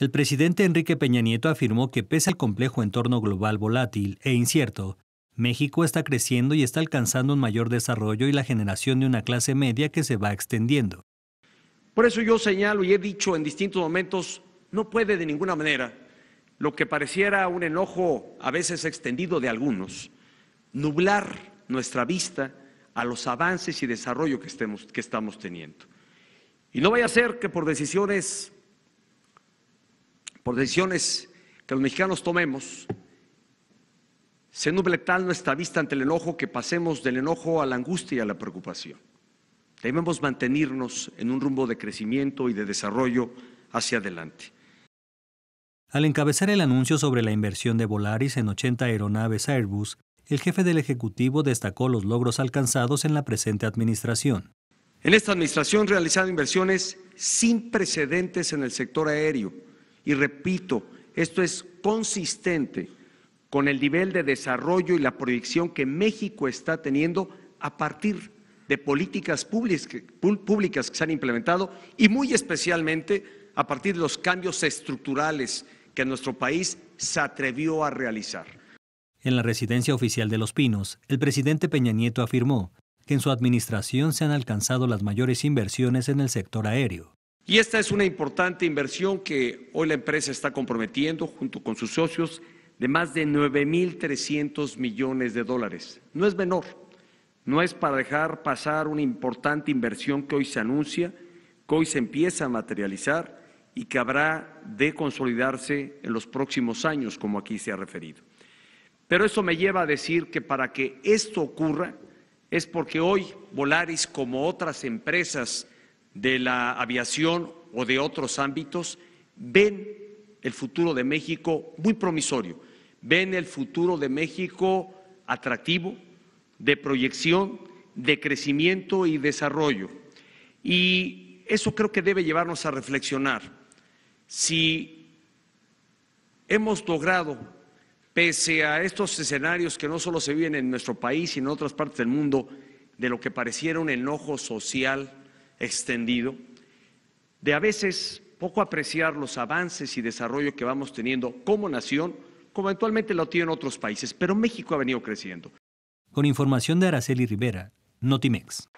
El presidente Enrique Peña Nieto afirmó que pese al complejo entorno global volátil e incierto, México está creciendo y está alcanzando un mayor desarrollo y la generación de una clase media que se va extendiendo. Por eso yo señalo y he dicho en distintos momentos, no puede de ninguna manera lo que pareciera un enojo a veces extendido de algunos, nublar nuestra vista a los avances y desarrollo que, estemos, que estamos teniendo. Y no vaya a ser que por decisiones por decisiones que los mexicanos tomemos, se nuble tal nuestra vista ante el enojo que pasemos del enojo a la angustia y a la preocupación. Debemos mantenernos en un rumbo de crecimiento y de desarrollo hacia adelante. Al encabezar el anuncio sobre la inversión de Volaris en 80 aeronaves Airbus, el jefe del Ejecutivo destacó los logros alcanzados en la presente administración. En esta administración realizado inversiones sin precedentes en el sector aéreo y repito, esto es consistente con el nivel de desarrollo y la proyección que México está teniendo a partir de políticas públicas que se han implementado y muy especialmente a partir de los cambios estructurales que nuestro país se atrevió a realizar. En la residencia oficial de Los Pinos, el presidente Peña Nieto afirmó que en su administración se han alcanzado las mayores inversiones en el sector aéreo. Y esta es una importante inversión que hoy la empresa está comprometiendo junto con sus socios de más de 9.300 millones de dólares. No es menor, no es para dejar pasar una importante inversión que hoy se anuncia, que hoy se empieza a materializar y que habrá de consolidarse en los próximos años, como aquí se ha referido. Pero eso me lleva a decir que para que esto ocurra es porque hoy Volaris, como otras empresas, de la aviación o de otros ámbitos ven el futuro de México muy promisorio, ven el futuro de México atractivo, de proyección, de crecimiento y desarrollo. Y eso creo que debe llevarnos a reflexionar. Si hemos logrado, pese a estos escenarios que no solo se viven en nuestro país, sino en otras partes del mundo, de lo que pareciera un enojo social, extendido, de a veces poco apreciar los avances y desarrollo que vamos teniendo como nación, como eventualmente lo tienen otros países, pero México ha venido creciendo. Con información de Araceli Rivera, Notimex.